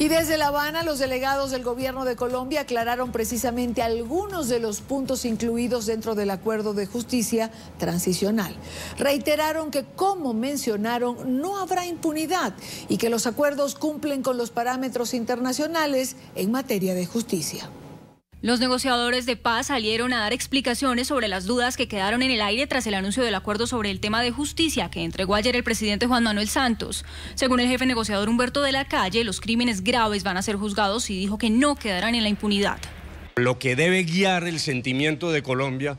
Y desde La Habana, los delegados del gobierno de Colombia aclararon precisamente algunos de los puntos incluidos dentro del acuerdo de justicia transicional. Reiteraron que, como mencionaron, no habrá impunidad y que los acuerdos cumplen con los parámetros internacionales en materia de justicia. Los negociadores de paz salieron a dar explicaciones sobre las dudas que quedaron en el aire tras el anuncio del acuerdo sobre el tema de justicia que entregó ayer el presidente Juan Manuel Santos. Según el jefe negociador Humberto de la Calle, los crímenes graves van a ser juzgados y dijo que no quedarán en la impunidad. Lo que debe guiar el sentimiento de Colombia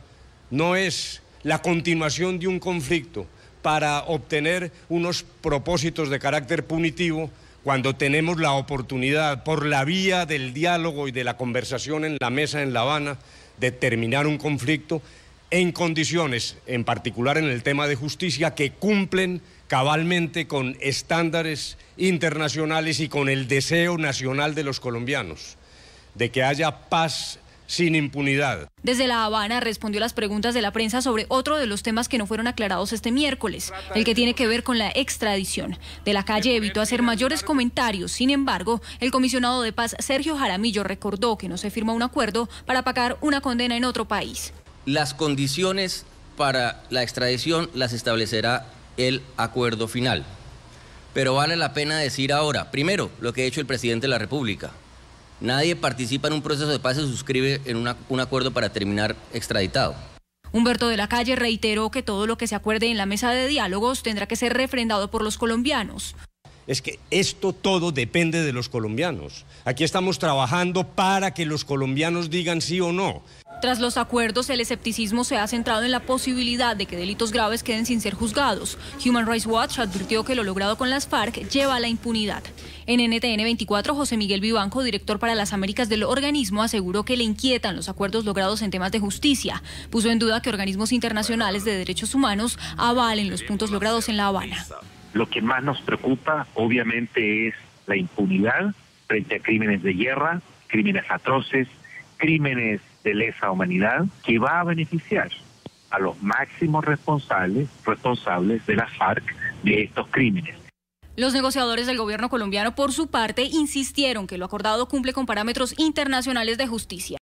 no es la continuación de un conflicto para obtener unos propósitos de carácter punitivo, cuando tenemos la oportunidad, por la vía del diálogo y de la conversación en la mesa en La Habana, de terminar un conflicto en condiciones, en particular en el tema de justicia, que cumplen cabalmente con estándares internacionales y con el deseo nacional de los colombianos, de que haya paz sin impunidad. Desde La Habana respondió a las preguntas de la prensa sobre otro de los temas que no fueron aclarados este miércoles, el que tiene que ver con la extradición. De la calle evitó hacer mayores comentarios, sin embargo, el comisionado de paz Sergio Jaramillo recordó que no se firmó un acuerdo para pagar una condena en otro país. Las condiciones para la extradición las establecerá el acuerdo final. Pero vale la pena decir ahora, primero, lo que ha hecho el presidente de la República, Nadie participa en un proceso de paz y suscribe en un acuerdo para terminar extraditado. Humberto de la Calle reiteró que todo lo que se acuerde en la mesa de diálogos tendrá que ser refrendado por los colombianos. Es que esto todo depende de los colombianos. Aquí estamos trabajando para que los colombianos digan sí o no. Tras los acuerdos, el escepticismo se ha centrado en la posibilidad de que delitos graves queden sin ser juzgados. Human Rights Watch advirtió que lo logrado con las FARC lleva a la impunidad. En NTN 24, José Miguel Vivanco, director para las Américas del organismo, aseguró que le inquietan los acuerdos logrados en temas de justicia. Puso en duda que organismos internacionales de derechos humanos avalen los puntos logrados en La Habana. Lo que más nos preocupa, obviamente, es la impunidad frente a crímenes de guerra, crímenes atroces, crímenes de lesa humanidad que va a beneficiar a los máximos responsables, responsables de las FARC de estos crímenes. Los negociadores del gobierno colombiano, por su parte, insistieron que lo acordado cumple con parámetros internacionales de justicia.